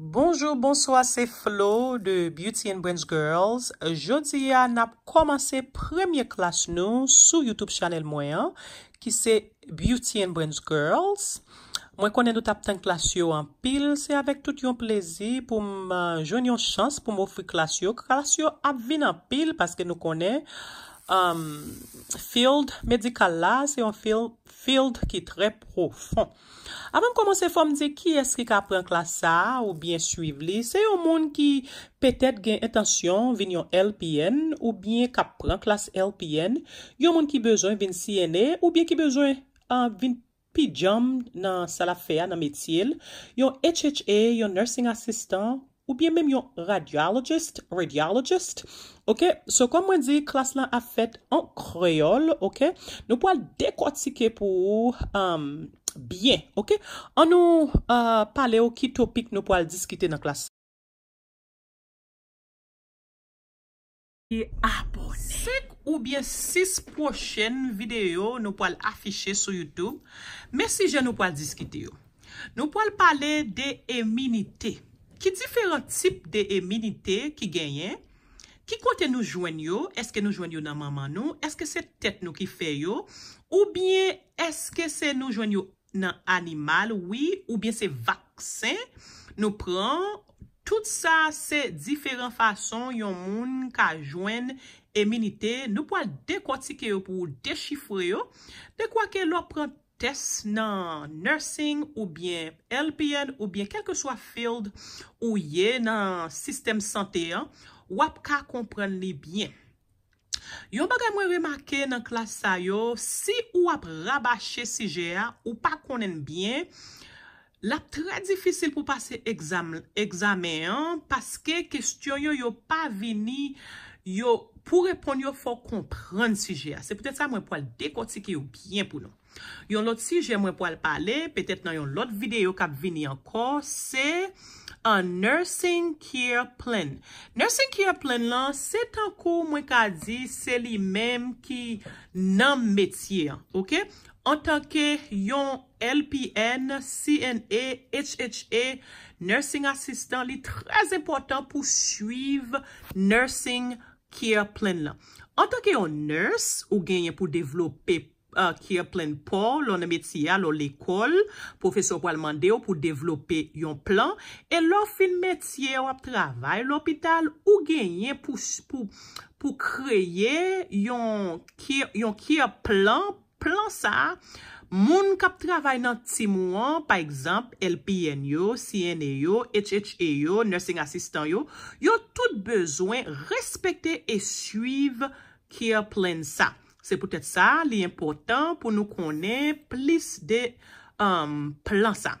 Bonjour, bonsoir, se Flo de Beauty and Brands Girls. Jodiya nap komanse premye klas nou sou Youtube chanel mwen, ki se Beauty and Brands Girls. Mwen konen nou tapten klas yo an pil, se avek tout yon plezi pou mwen euh, joun yon chans pou mwen ofri klas yo. Klas yo ap vin an pil, paske nou konen. Um, field medikal la, se yon field ki tre profon. Avam komanse fom de ki eski ka pran klasa, ou bien suiv li, se yon moun ki petet gen etasyon vin yon LPN, ou bien ka pran klas LPN, yon moun ki bezo vin CNA, ou bien ki bezo uh, vin PGM nan salafeya nan metil, yon HHA, yon nursing assistant, ou bien menm yon radiologist, radiologist, Ok, so kon mwen di klas lan a fèt an kreol, ok, nou pou al dekotike pou ou um, bien, ok, an nou uh, pale ou ki topik nou pou al diskite nan klas. 5 ou bien 6 pochen videyo nou pou al afiche sou Youtube, mè si jè nou pou al diskite yo. Nou pou al pale de eminite, ki diferant tip de eminite ki genyen. ki kote nou joen yo, eske nou joen yo nan maman nou, eske se tet nou ki fe yo, ou bien eske se nou joen yo nan animal, ou bien se vaksen nou pran, tout sa se diferent fason yon moun ka joen, eminite, nou po al dekotike yo pou dechifre yo, dekwa ke lor pran tes nan nursing, ou bien LPN, ou bien kelke swa field ou ye nan sistem sante yo, Wap ka kompren li byen. Yon bagay mwen remake nan klasa yo, si wap rabache sije a, ou pa konen byen, lap tre difícil pou pase examen, paske kestyon yo yo pa vini, yo pou repon yo fo kompren sije a. Se pwetet sa mwen pou al dekoti ki yo byen pou non. Yon lot sije mwen pou al pale, petet nan yon lot videyo kap vini anko, se, An nursing care plan. Nursing care plan lan, se tankou mwen ka di, se li menm ki nan metye. Ok? An tanke yon LPN, CNA, HHA, nursing assistant, li trez important pou suiv nursing care plan lan. An tanke yon nurse, ou genye pou devlop pep, kia euh, plen pa, lona metiya lor l'ekol, profeso wale mande yo pou devlope yon plan, e lor fin metiye wap travay l'hopital ou genye pou kreye yon kia plan, plan sa, moun kap travay nan ti mouan, pa ekzamp, LPN yo, CN yo, HHA yo, nursing assistant yo, yo tout bezwen respekte e suive kia plen sa. Se pwetet sa li impotant pou nou konen plis de euh, plan san.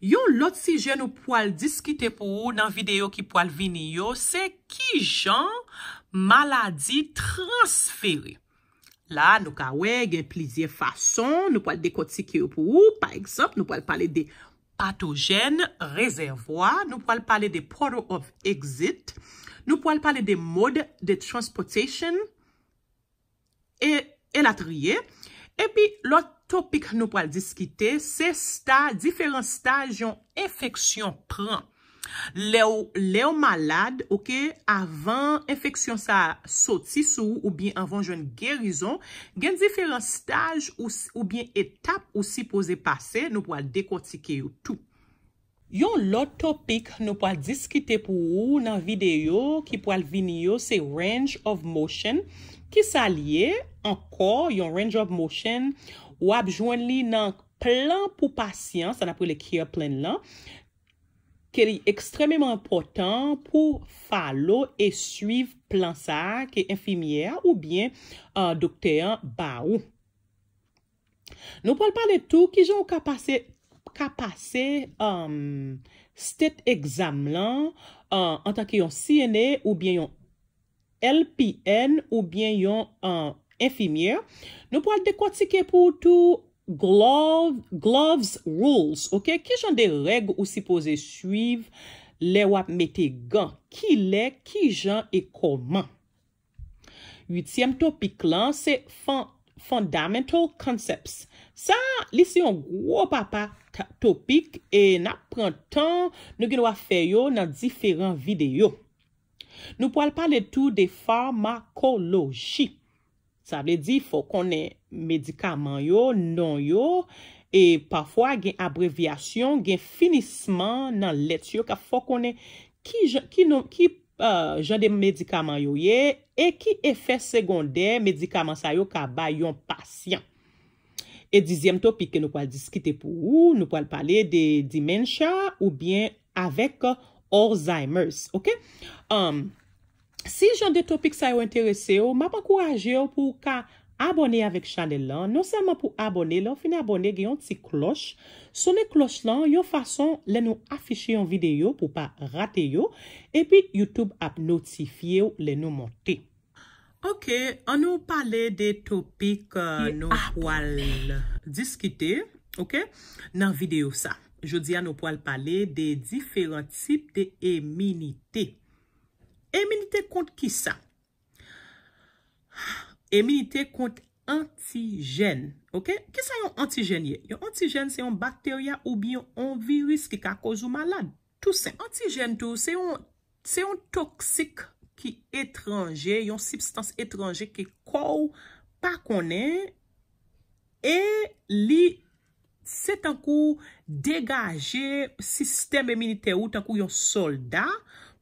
Yon lot si jen nou pou al diskite pou ou nan video ki pou al vini yo se ki jen maladi transferi. La nou kawe gen plisye fason. Nou pou al dekoti ki yo pou ou. Par eksept nou pou al pale de patogen, rezervwa. Nou pou al pale de poro of exit. Nou pou al pale de mode de transportation. E, e la triye. Epi, lot topik nou po al diskite, se staj, diferent staj yon infeksyon pran. Le ou malade, ok, avan infeksyon sa sotis ou ou bien avan joun gerizon, gen diferent staj ou bien etap ou si pose pase, nou po al dekotike yo tout. Yon lot topik nou po al diskite pou ou nan videyo ki po al vini yo se range of motion, Ki sa liye, ankor, yon range of motion wap jwen li nan plan pou pasyans, an apre le care plan lan, ke li ekstrememan important pou falo e suiv plan sa ke infimiye ou bien euh, dokteyan ba ou. Nou pal pale tou ki jan w ka pase euh, stet exam lan euh, an tan ki yon CNE ou bien yon ICS, L, P, N ou bien yon euh, infimièr. Nou pou al dekwa tike pou tou gloves rules. Ki jan de reg ou si pose suiv le wap mette gan? Ki le? Ki jan e koman? Yutièm topik lan se fundamental concepts. Sa, li se yon gro papa topik e nap pran tan nou gen wap fè yo nan diferan videyo. Nou pou al pale tou de farmakoloji. Sa vle di, fò konen medikaman yo, non yo, e pafwa gen abrevyasyon, gen finisman nan let yo, ka fò konen ki non, euh, jan de medikaman yo ye, e ki efè sekondè medikaman sa yo ka bay yon pasyant. E dizyem to, pi ke nou pou al diskite pou ou, nou pou al pale de dimensya ou bien avek, Alzheimer's, ok? Um, si jan de topik sa yo interese yo, ma pa kouraje yo pou ka abone avik chanel lan. Non seman pou abone lan, fin abone gen yon ti kloch. Sone kloch lan, yon fason le nou afishe yon videyo pou pa rate yo. E pi, YouTube ap notifiye yo le nou monte. Ok, an nou pale de topik euh, nou wale diskite, ok? Nan videyo sa. Je di an nou pou al pale de diferent tip de eminite. Eminite kont ki sa? Eminite kont antigen. Ok? Ki sa yon antigen ye? Yon antigen se yon bakteria ou bi yon virus ki ka kozou malan. Tou se. Antigen tou se yon toksik ki etranje. Yon substans etranje ki kou pa konen. E li malan. Se tankou degaje sistem eminite ou tankou yon soldat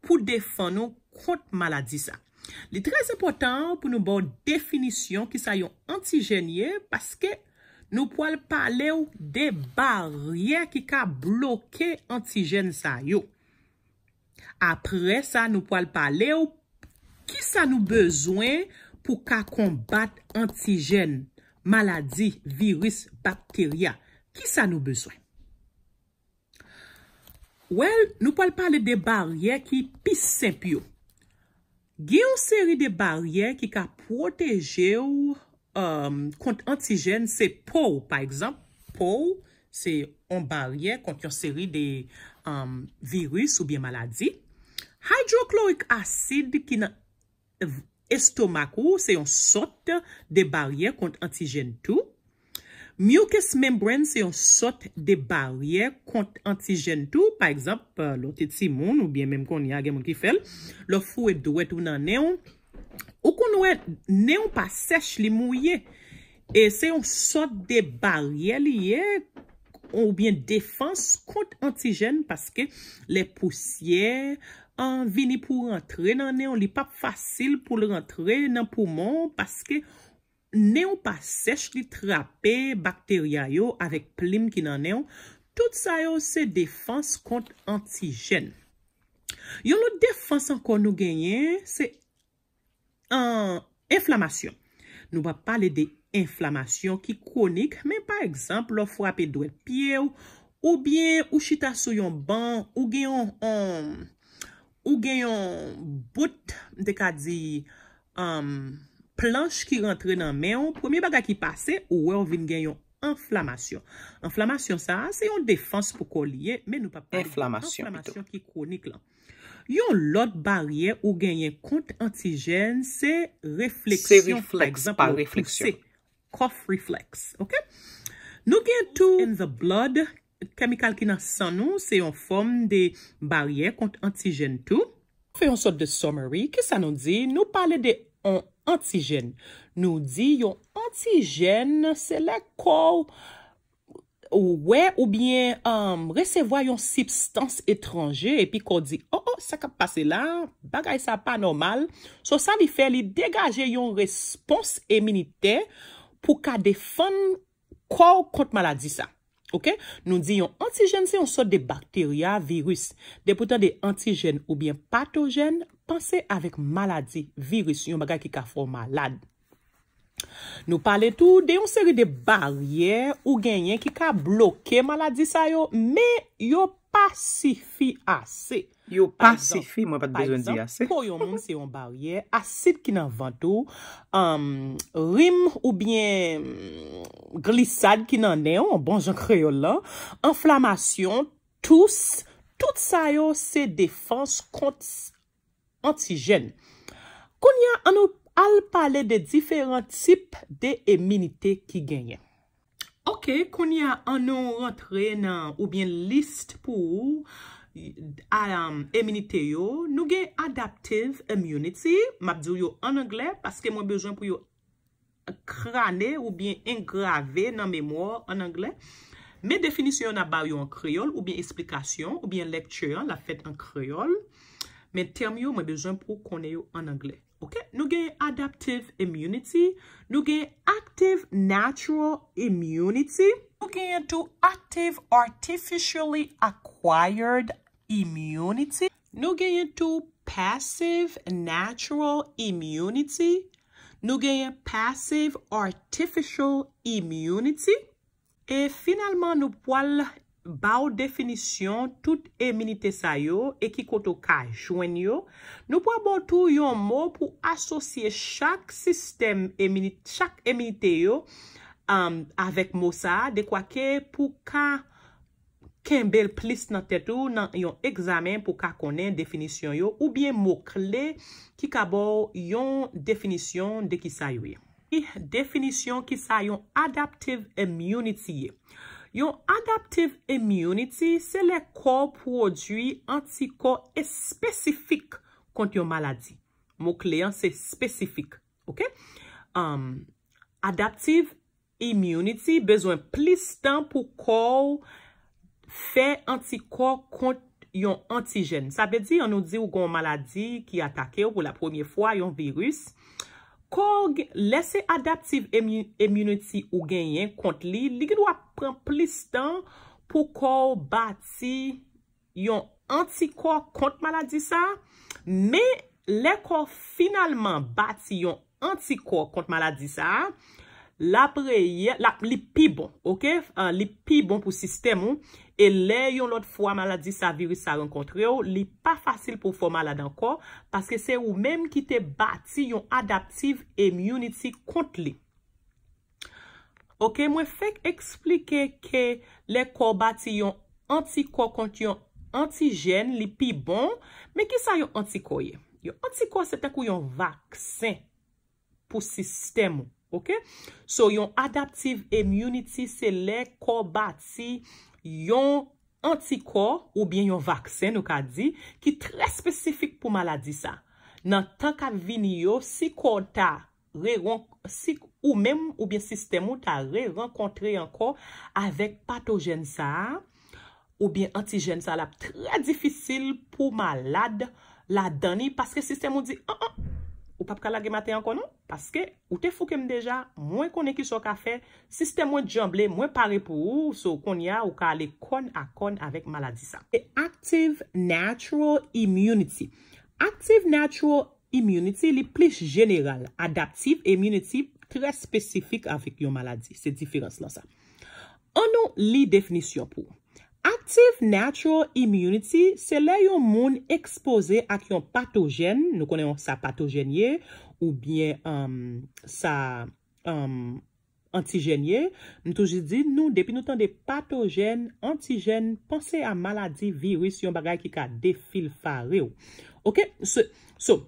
pou defan nou kont maladi sa. Li trez impotant pou nou bon definisyon ki sa yon antigenye paske nou pou al pale ou de barye ki ka bloke antigen sa yon. Apre sa nou pou al pale ou ki sa nou bezwen pou ka kombat antigen, maladi, virus, bakteria. Ki sa nou bezwen? Well, nou pal pale de barye ki pis sepyo. Ge yon seri de barye ki ka proteje ou um, kont antigen se pou. Par exemple, pou se yon barye kont yon seri de um, virus ou bien maladi. Hydrochloric acid ki na estomaku se yon sote de barye kont antigen tou. Mucous membrane se yon sot de barye kont antigen tou, pa ekzap, euh, lò tit si moun, ou bien menm kon yage moun ki fel, lò fou e dwet ou nan neon, ou kon nou e neon pa sech li mou ye, e se yon sot de barye li ye, ou bien defans kont antigen, paske le pousye an vini pou rentre nan neon, li pa fasil pou rentre nan poumon, paske... Ne ou pa sech li trape bakteriya yo avèk plim ki nanè ou, tout sa yo se defans kont antijen. Yo nou defans an kon nou genye, se en inflamasyon. Nou va pale de inflamasyon ki konik, men pa ekzamp, lo fwape dwe pye ou, ou bie ou chita sou yon ban, ou genyon um, bout de ka di... Um, planche ki rentre nan men, ou premye baga ki pase, ouwe, ou vin gen yon enflamasyon. Enflamasyon sa, se yon defans pou ko liye, men nou pa pali yon enflamasyon ki kronik lan. Yon lot barye ou gen yon kont antigen, se refleksyon. Se refleksyon, pa refleksyon. Kof refleksyon, ok? Nou gen tou, in the blood, kemikal ki nan san nou, se yon form de barye kont antigen tou. Fè yon sot de summary, ki sa nou di, nou pale de an antigen Anti-jen nou di yon anti-jen se lè kor wè ou byen um, resevo yon sibstans etranje epi kor di, oh oh, sa ka pase la, bagay sa pa normal. So sa li fè li degaje yon respons eminite pou ka defen kor kont maladi sa. Nou di yon anti-jen se yon sot de bakteria, virus, de poten de anti-jen ou byen patogen, Pansè avèk maladi, virus, yon bagay ki ka fò malade. Nou pale tout, de yon seri de barye ou genyen ki ka bloke maladi sa yo, me yo pasifi ase. Yo pasifi, mwen pat bezwen di ase. Par exemple, pou yon moun se yon barye, asid ki nan vantou, um, rim ou bien um, glissade ki nan neyon, bon, jen kreyo lan, inflamasyon, tous, tout sa yo se defans konti, anti-jen. Koun ya, an nou al pale de diferent tip de eminite ki genye. Ok, koun ya, an nou rentre nan ou bien list pou eminite um, yo, nou gen adaptive immunity, mapdou yo an angle, paske mwen bejwen pou yo krane ou bien ingrave nan memwo an angle. Me definisyon an ba yo an kriol ou bien esplikasyon ou bien leptiyon la fet an kriol. Men term yo mwen bezon pou kone yo an Angle. Ok? Nou genye Adaptive Immunity. Nou genye Active Natural Immunity. Nou genye tou Active Artificially Acquired Immunity. Nou genye tou Passive Natural Immunity. Nou genye Passive Artificial Immunity. E finalman nou poal... ba ou definisyon tout eminite sa yo e ki koto ka jwen yo, nou pou abon tou yon mo pou asosye chak sistem, chak eminite yo avek mo sa de kwa ke pou ka kembel plis nan tetou nan yon egzamen pou ka konen definisyon yo ou bien mok le ki ka bo yon definisyon de ki sa yo ye. Ki definisyon ki sa yon Adaptive Immunity ye. Yon Adaptive Immunity se le kor prodwi antikor espesifik kont yon maladi. Mou kleyan se spesifik. Um, adaptive Immunity bezwen plis tan pou kor fe antikor kont yon antigen. Sa ve di an nou di ou gon maladi ki atake ou pou la premiye fwa yon virus. Korg lese adaptive immunity ou genyen kont li, li genwa pren plis tan pou korg bati yon antikor kont maladi sa, me le korg finalman bati yon antikor kont maladi sa, la preye, la, li pi bon, ok, li pi bon pou sistem ou, e le yon lot fwa maladi sa viri sa renkontre ou, li pa fasil pou fwa maladi an kor, paske se ou menm ki te bati yon adaptive immunity kont li. Ok, mwen fek eksplike ke le kor bati yon antiko kont yon antijen, li pi bon, me ki sa yon antiko ye? Yon antiko se te kou yon vaksen pou sistem ou. Ok, so yon Adaptive Immunity se le ko bati yon antikor ou bien yon vaksen ou ka di ki tre spesifik pou maladi sa. Nan tanka vini yo, si kor ta re-renkontre, ou men ou bien sistemo ta re-renkontre yon kor avek patogen sa ou bien antigen sa la. Tre difisil pou malade la dani, paske sistemo di an ah, an. Ah, Pap kala gemate an konon? Paske ou te fukem deja, mwen kone ki so ka fe, sistem mwen jamble, mwen pare pou ou, so kon ya ou ka ale kon a kon avek maladi sa. E active Natural Immunity Active Natural Immunity li plis jeneral, Adaptive Immunity, prez spesifik avik yon maladi, se difirans la sa. Anon li definisyon pou ou? Active natural immunity, se lè yon moun ekspose ak yon patogen, nou konen yon sa patogenye ou bien um, sa um, antigenye, nou toujid di, nou depi nou tan de patogen, antigen, ponse a maladi virus, yon bagay ki ka defilfare ou. Ok, so,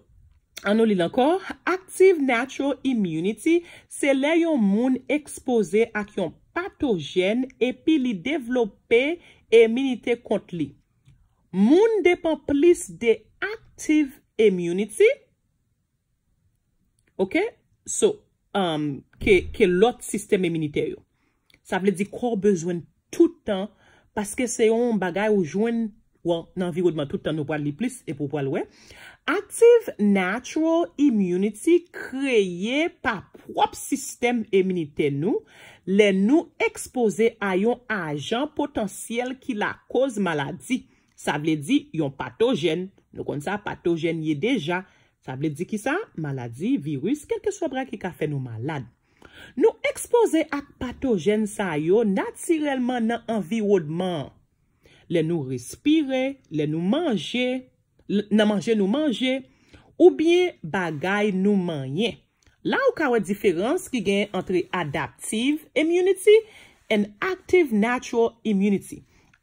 anou li lankor, active natural immunity, se lè yon moun ekspose ak yon patogen, patogen epi li devlope eminite kont li. Moun depan plis de active immunity ok? So, um, ke lot sistem eminite yo. Sa vle di kor bezwen tout an paske se yon bagay ou jwen Ou an, nan viwodman tout an nou po al li plis e pou po al we. Active natural immunity kreye pa prop sistem eminite nou, le nou expose a yon ajan potansyel ki la koz maladi. Sa vle di yon patogen. Nou kon sa patogen ye deja. Sa vle di ki sa maladi, virus, kelke sobra ki ka fe nou malad. Nou expose ak patogen sa yo natirelman nan enviwodman. le nou respire, le nou manje, nan manje nou manje, ou bien bagay nou manye. La ou kawa diferans ki gen entre Adaptive Immunity and Active Natural Immunity.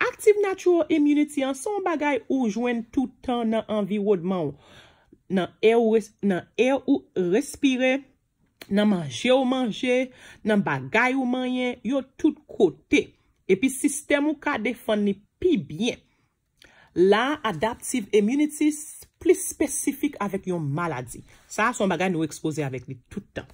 Active Natural Immunity an son bagay ou jwen toutan nan envirodman ou. Nan er ou respire, nan manje ou manje, nan bagay ou manye, yo tout kote. Epi sistem ou ka defan ni Pi byen, la adaptive immunity plis spesifik avèk yon maladi. Sa, son bagay nou ekspose avèk li toutan.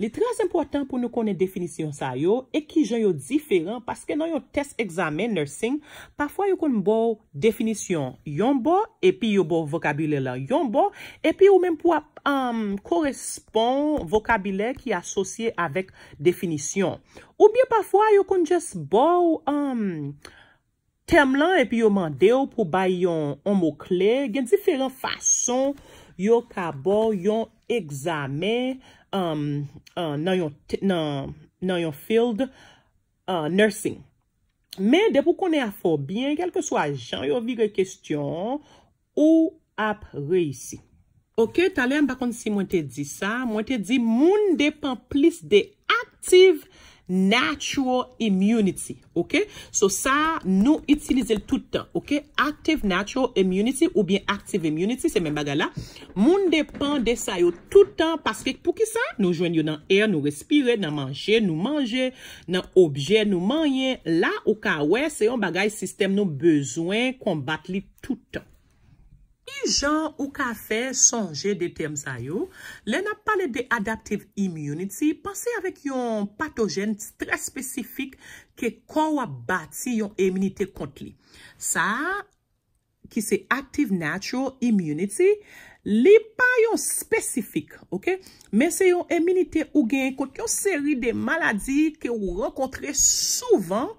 Li trans impotant pou nou konen definisyon sa yo, e ki jan yo diferan, paske nan yo test, examen, nursing, pafwa yo konen bou definisyon yon bou, epi yo bou vokabilè la yon bou, epi ou men pou korrespon vokabilè ki asosye avèk definisyon. Ou byen pafwa yo konen jes bou... Tem lan epi yo mande yo pou bay yon omokle gen diferent fason yo kabo yon egzame um, uh, nan yon field uh, nursing. Men depo konen a fo bin, kelke swa jan yo vige kestyon ou ap reysi. Ok, talen bakon si mwen te di sa, mwen te di moun depan plis de aktif gen. Natural immunity, ok, so sa nou itilize toutan, ok, active natural immunity ou bien active immunity, semen baga la, moun depan de sa yo toutan, paske pou ki sa nou jwen yo nan air, nou respire, nan manje, nou manje, nan obje, nou manye, la ou ka we seyon bagay sistem nou bezwen kon bat li toutan. I jan ou ka fe sonje de tem sa yo, le na pale de adaptive immunity, pase avèk yon patogen tre spesifik ke kwa bati yon eminite kont li. Sa, ki se active natural immunity, li pa yon spesifik, ok? Men se yon eminite ou gen kote yon seri de maladi ke ou rekontre souvan,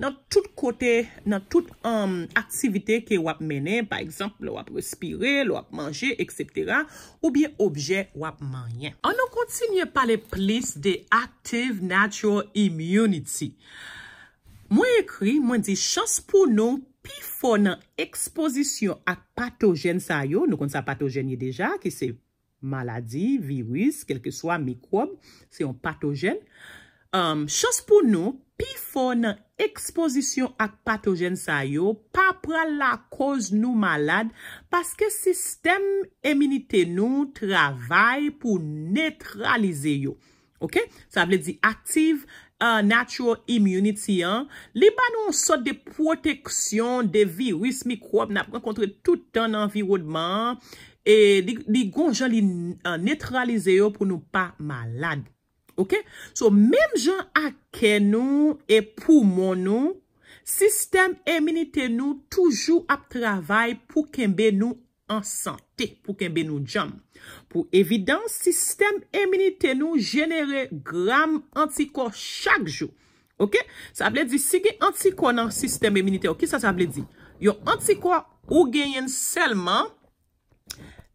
nan tout kote, nan tout um, aktivite ke wap mene, pa eksemp, l wap respire, l wap manje, ekseptera, ou bie obje wap manyen. An nou kontinye pale plis de active natural immunity. Mwen ekri, mwen di, chans pou nou, pi fon nan ekspozisyon ak patogen sa yo, nou kon sa patogen ye deja, ki se maladi, virus, kelke swa mikwob, se yon patogen. Um, chans pou nou, pi fon nan Exposition ak patogen sa yo pa pral la koz nou malad paske sistem eminite nou travay pou netralize yo. Ok? Sa ble di active uh, natural immunity. Li ba nou un sot de proteksyon de virus mikrob na prekontre tout an envirodman e di gonjan li uh, netralize yo pou nou pa malad. So, mem jan ake nou e poumon nou, sistem eminite nou toujou ap travay pou kembe nou an sante, pou kembe nou djam. Po evidans, sistem eminite nou genere gram antiko chak jou. Sa aple di, si gen antiko nan sistem eminite, yo antiko ou genyen selman...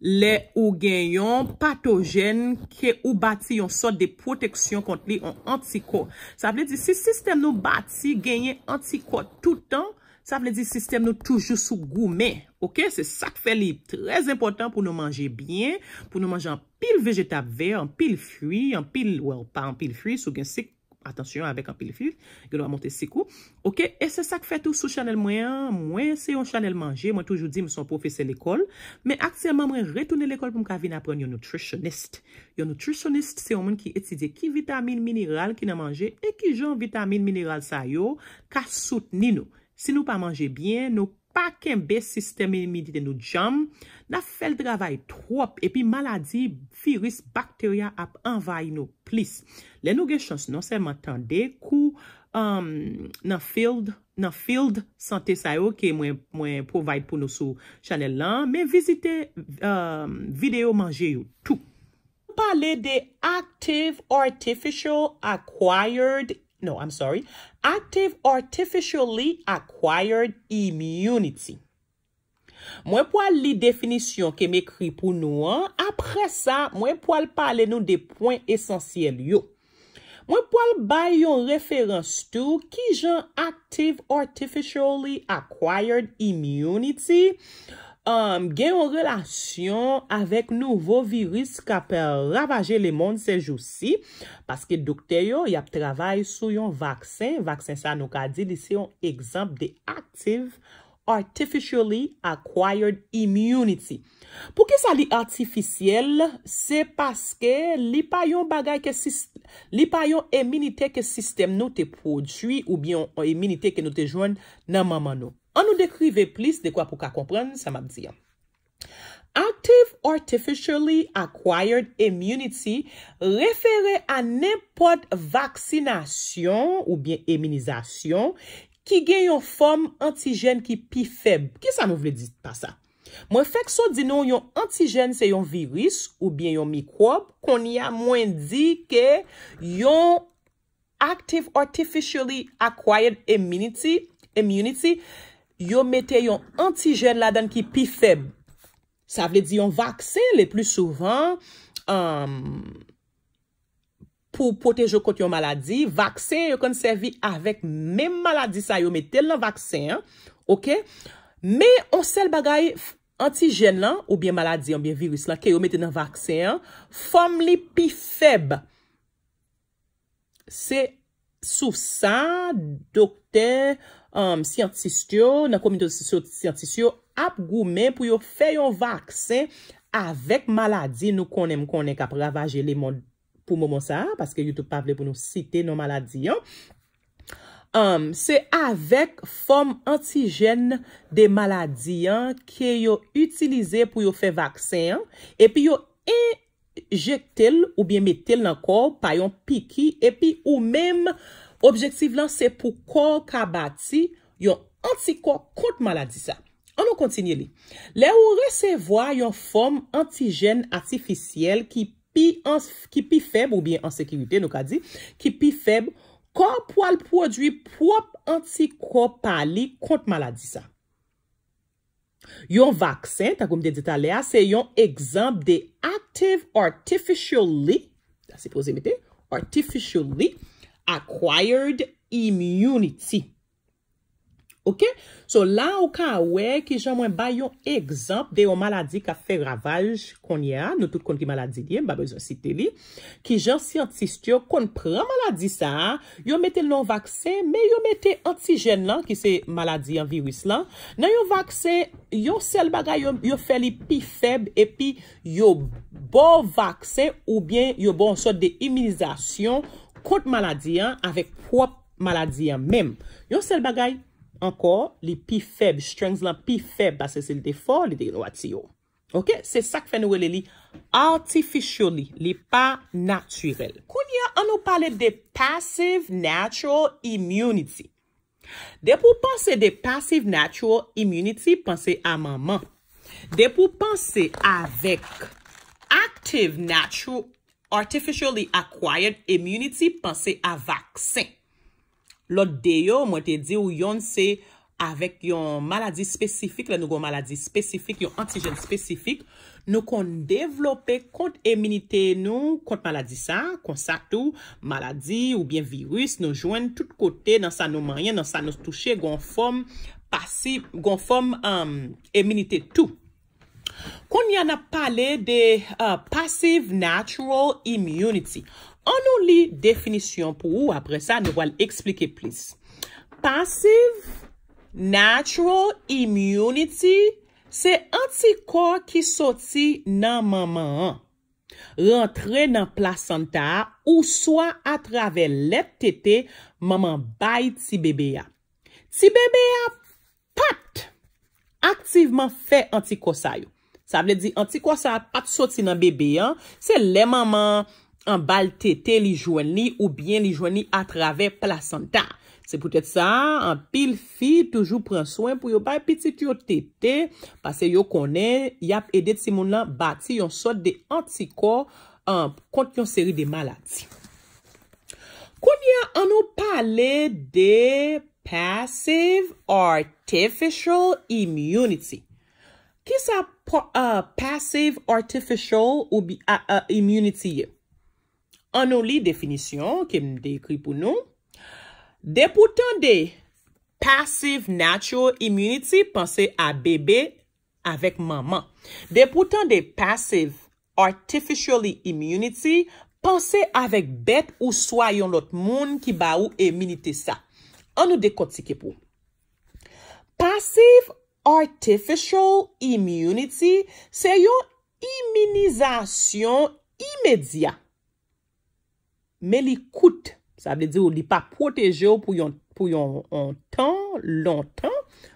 Le ou genyon patogen ke ou bati yon sort de proteksyon kont li yon antiko. Sa vle di, si sistem nou bati genyon antiko tout an, sa vle di, sistem nou toujou sou goume. Ok, se sak fe li, trez impotant pou nou manje bien, pou nou manje an pil vejetab ve, an pil fwi, an pil, well, pa an pil fwi, sou gen sik. Atensyon, avek an pil fil, gyo do a monte si kou. Ok, e se sak fetou sou chanel mwen, mwen se yon chanel manje, mwen toujou di, mwen son profese l'ekol, men akselman mwen retounen l'ekol pou mka vin apren yon nutritionist. Yon nutritionist, se yon mwen ki etidye ki vitamine mineral ki nan manje e ki joun vitamine mineral sa yo, ka sout nino. Si nou pa manje bien, nou... Pa ken be sistemi midi de nou jam, na fel dravay trop epi maladi, virus, bakteria ap anvay nou plis. Le nou gen chans non seman tan de kou um, nan field sante sa yo ke mwen provide pou nou sou chanel lan. Men vizite um, video manje yo tou. Mwen pale de active artificial acquired energy. No, I'm sorry. Active Artificially Acquired Immunity. Mwen pou al li definisyon ke me kri pou nou an, apre sa, mwen pou al pale nou de pon esensyel yo. Mwen pou al bay yon referans tou ki jan Active Artificially Acquired Immunity... Um, gen yon relasyon avek nouvo virus ka pe ravaje le moun se jou si, paske dokter yon yap travay sou yon vaksen, vaksen sa nou ka di disi yon ekzamp de active artificially acquired immunity. Pouke sa li artificiel, se paske li pa yon eminite ke sistem nou te prodwi ou biyon eminite ke nou te joun nan maman nou. an nou dekrive plis de kwa pou ka kompren, sa m ap diyan. Active Artificially Acquired Immunity referè an nepot vaksinasyon ou bien immunizasyon ki gen yon form antigen ki pi feb. Ki sa nou vle di pa sa? Mwen fek so di nou yon antigen se yon virus ou bien yon mikrob kon yon mwen di ke yon Active Artificially Acquired Immunity immunity yo mette yon antigen la dan ki pi feb. Sa vle di yon vaksen le plus souvan, um, pou potejo kote yon maladi. Vaksen yo konservi avek men maladi sa, yo mette l nan vaksen. Me, onsel bagay antigen lan, ou bien maladi, ou bien virus la, ki yo mette nan vaksen, fom li pi feb. Se sou sa, dokte, Um, siyantist yo, nan komito siyantist yo, ap goumen pou yo fe yon vaksen avek maladi nou konen mkonek ap rava jeli moun pou moun sa, paske YouTube pa vle pou nou site yon maladi. Um, se avek form antigen de maladi ki yo utilize pou yo fe vaksen, epi yo enjek tel ou bien met tel nan kor, pa yon piki, epi ou menm Objektiv lan se pou kor ka bati yon antikor kont maladisa. Anon kontinye li. Le ou resevo a yon form antigen atifisyele ki pi feb ou bien ansekivite nou ka di, ki pi feb kor po al prodwi prop antikor pali kont maladisa. Yon vaksen, ta gom de deta le a, se yon ekzamp de active artificially, ta se pose mite, artificially, acquired immunity. Ok? So, la ou ka we, ki jan mwen ba yon ekzamp de yon maladi ka fe ravaj konye a, nou tout kon ki maladi li, mba bezon site li, ki jan siyantist yo, kon pre maladi sa, yo metel non vaksen, me yo metel antigen lan, ki se maladi yon virus lan, nan yon vaksen, yo sel bagay, yo fe li pi feb, epi yo bo vaksen, ou bien yo bo an sot de immunizasyon, kont maladyan avèk wop maladyan mèm. Yon sel bagay, ankor, li pi feb, strengz lan pi feb, basè se li defor li de yon wati yo. Ok, se sak fè nou wele li, artificio li, li pa naturel. Koun ya, an nou pale de passive natural immunity. De pou panse de passive natural immunity, panse a maman. De pou panse avèk active natural immunity, Artificially acquired immunity, pense a vaksin. Lot deyo, mwen te di oh, ou yon se avek yon maladi spesifik, yon antijen spesifik, nou kon devlope kont eminite nou, kont maladi sa, kon sa tou, maladi ou bien virus nou jwen tout kote nan sa nou mayen, nan sa nou touche, gon fom eminite euh, tou. Koun yana pale de uh, Passive Natural Immunity. An nou li definisyon pou ou apre sa nou wal eksplike plis. Passive Natural Immunity se antiko ki soti nan maman an. Rentre nan placenta ou soa atrave leptete maman bayi ti bebe ya. Ti bebe ya pat aktiveman fe antiko sayo. Sa vle di antiko sa ap pat sot si nan bebe yan, se le maman an bal tete li jwen ni ou bien li jwen ni atrave placenta. Se pou tete sa, an pil fi toujou pren soen pou yo bay piti ki yo tete, pase yo konen yap edet si moun lan bati yon sot de antiko kont yon seri de malati. Koumya an nou pale de Passive Artificial Immunity? Ki sa uh, passive artificial uh, uh, immunity ye? An nou li definisyon kem dekri pou nou. Depoutan de passive natural immunity, panse a bebe avèk maman. Depoutan de passive artificial immunity, panse avèk bet ou soy yon lot moun ki ba ou eminite sa. An nou dekoti ke pou. Passive artificial immunity, artificial immunity, se yo iminizasyon imedya. Me li koute, sa be de di ou li pa proteje ou pou yon ton, long ton,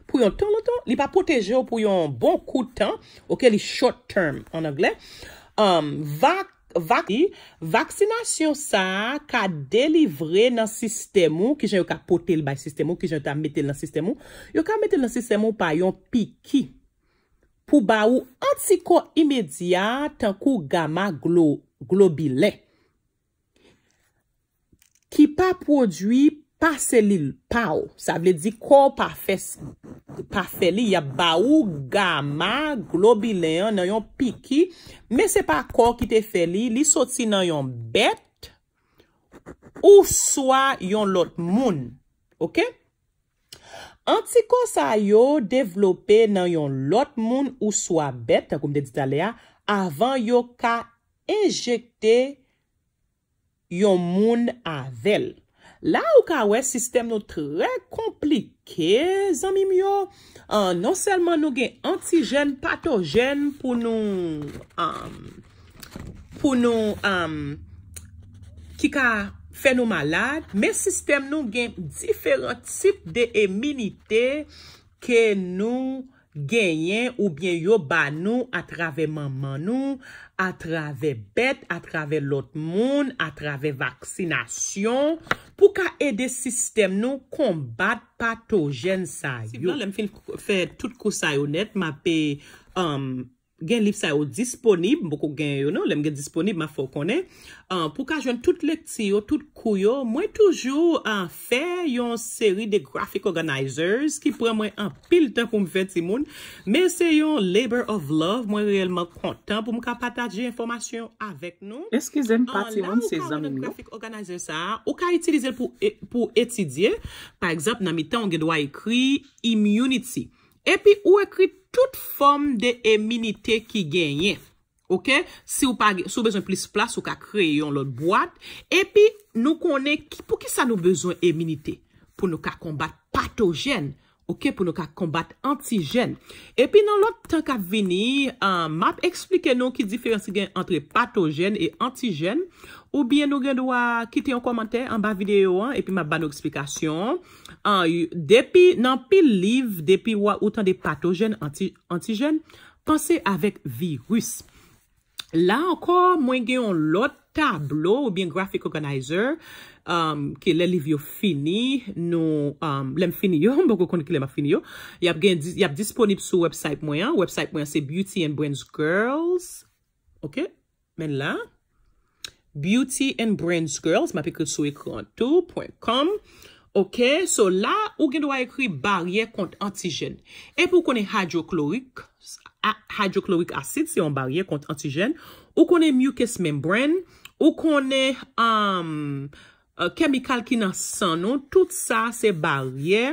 pou yon ton, long ton, li pa proteje ou pou yon bon koute ton, ok, li short term en anglè. Um, Vak Vaksinasyon sa Ka delivre nan sistemo Ki jen yo ka pote l bay sistemo Ki jen yo ta metel nan sistemo Yo ka metel nan sistemo pa yon piki Pou ba ou antiko imedya Tankou gamma globile Ki pa prodwi Pa selil, pa ou, sa ble di ko pa feli ya ba ou gama globi leyon nan yon piki. Me se pa ko ki te feli, li soti nan yon bet ou swa yon lot moun. Antiko sa yo devlope nan yon lot moun ou swa bet, avan yo ka enjekte yon moun a vel. La ou ka wè, sistem nou tre komplike, zanmim yo. Euh, non selman nou gen antijen, patogen pou nou ki ka fenou malad. Men sistem nou gen diferent tip de eminite ke nou genyen ou bien yo ban nou atravemanman nou. Atrave bet, atrave lot moun, atrave vaksinasyon pou ka ede sistem nou kombat patogen sa yon. gen lipsa yo disponib, mboko gen yo no, lem gen disponib, ma fò konè, pou ka jwen tout lek ti yo, tout kou yo, mwen toujou fè yon seri de graphic organizers, ki prè mwen anpil tan pou mwen fè ti moun, men se yon labor of love, mwen reyelman kontan, pou mwen ka patajye informasyon avek nou. Eske zem pati moun se zam nou? La mwen ka yon graphic organizer sa, ou ka itilize e, pou etidye, pa ekzap nan mi tan, mwen gen dwa ekri immunity, epi ou ekri patajye, tout fòm de eminite ki genye. Ok? Si ou bezon plis plas, ou ka kreyon lòt bwad. Epi, nou konen, pou ki sa nou bezon eminite? Pou nou ka kombat patogeni. Ou ke pou nou ka kombat anti-jen. Epi nan lot, tan ka vini, euh, map explike nou ki diferensi gen antre patogen e anti-jen. Ou bien nou gen do a kite yon komante an ba video an, epi map ba nou eksplikasyon. Euh, depi nan pi liv, depi wak utan de patogen, anti-jen, panse avek virus. La anko, mwen gen yon lot, tablo ou bien graphic organizer um, ke lè liv yo fini nou, lèm um, fini yo mbè konen ki lèm a fini yo yap disponib sou website mwen website mwen se Beauty and Brains Girls ok, men la Beauty and Brains Girls ma peke sou ekran 2.com ok, so la ou gen do a ekri barye kont antigen ep ou konen hydrochloric hydrochloric acid se yon barye kont antigen ou konen mucous membrane ou konè euh, kemikal ki nan san nou, tout sa se barye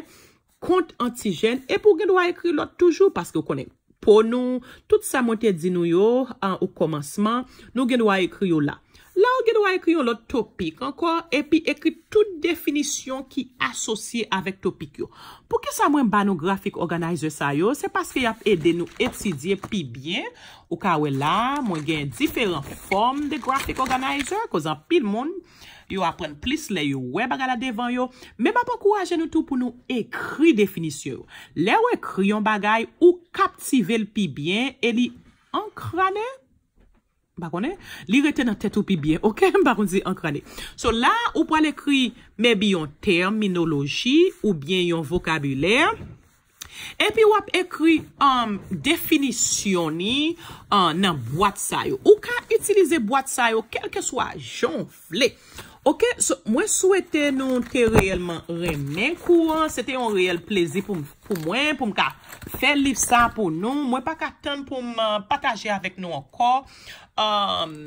kont antijen, e pou gen nou a ekri lò toujou, paske ou konè pon nou, tout sa monte di nou yo ou komansman, nou gen nou a ekri yo la. La ou gen wè ekri yon lot topik anko, epi ekri tout definisyon ki asosye avèk topik yo. Pou ke sa mwen ban nou grafik organizer sa yo, se paske yap ede nou etidye pi bien, ou ka wè la, mwen gen diferent form de grafik organizer, kozan pil moun, yo apren plis le yo wè baga la devan yo, men ba pou kouwaje nou tou pou nou ekri definisyon yo. Le wè ekri yon bagay ou kaptive l pi bien, e li an kranè, Bakonè, li rete nan tèt ou pi byen, ok? Bakonè, zi an kranè. So la, ou pou al ekri, mebi yon terminologi, ou byen yon vokabulèr, Epi wap ekri um, definisyon ni uh, nan boat sayo. Ou ka itilize boat sayo kelke swa jonfle. Ok, mwen souwete nou te reyelman remen kouan. Se te yon reyel plezi pou mwen, pou mka felif sa pou nou. Mwen pa katan pou m uh, pataje avek nou anko. Um,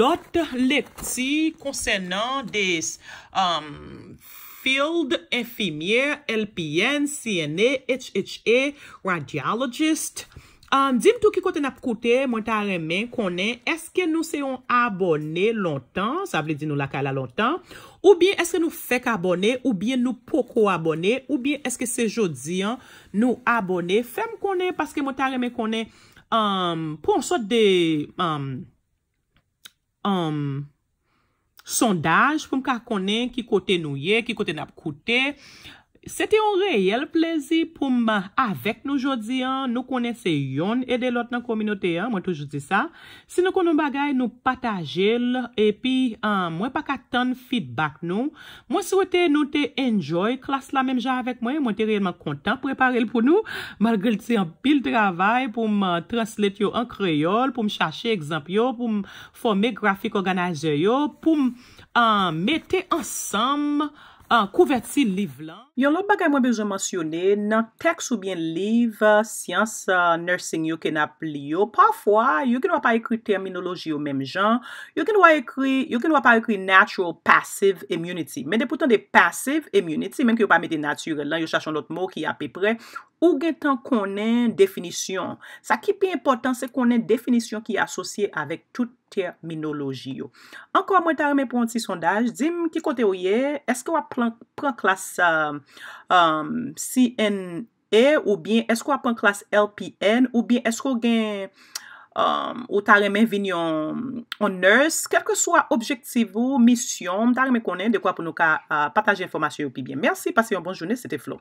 lot lekti konsen nan des... Um, Field, infimier, LPN, CNA, HHA, radiologist. Dim tou ki kote nap kote, mwen ta reme konen, eske nou seyon abone lontan? Sa vle di nou la kala lontan. Ou bien eske nou fek abone? Ou bien nou poko abone? Ou bien eske sejodian nou abone? Fem konen, paske mwen ta reme konen pou ansot de... sondaj pou mka konen ki kote nou ye, ki kote nap kote, Sete yon reyel plezi poum avek nou jodi, nou konese yon edelot nan kominote yon, mwen toujou di sa. Si nou konon bagay, nou patajel, epi mwen pa katan feedback nou. Mwen souwete nou te enjoy klas la menm jan avek mwen, mwen te reyelman kontan preparel pou nou. Malgèl ti an pil travay poum translate yo an kreyol, poum chache ekzamp yo, poum fome grafik organaj yo, poum mete ansam mwen. Yon lot bagay mwen bezo mansyone nan tek soubyen liv, siyans, uh, nursing, yon ken ap liyo. Parfwa, yon ken wap a ekri terminoloji yon menm jan, yon ken wap a ekri natural passive immunity. Men depoutan de passive immunity, men ke yon pa meti naturel lan, yon chachon lot mou ki api pre, ou gen tan konen definisyon. Sa ki pi importan se konen definisyon ki asosye avik tout. terminoloji yo. Ankwa mwen ta remen pou an ti sondaj, di m ki kote ou ye eske wap pren klas um, um, CNE ou bien eske wap pren klas LPN ou bien eske ou gen um, ou ta remen vin yon nurse. Kelke swa objektiv ou misyon m ta remen konen dekwa pou nou ka uh, pataje informasyon ou pi bien. Mersi, pase yon bon jounen. Sete Flo.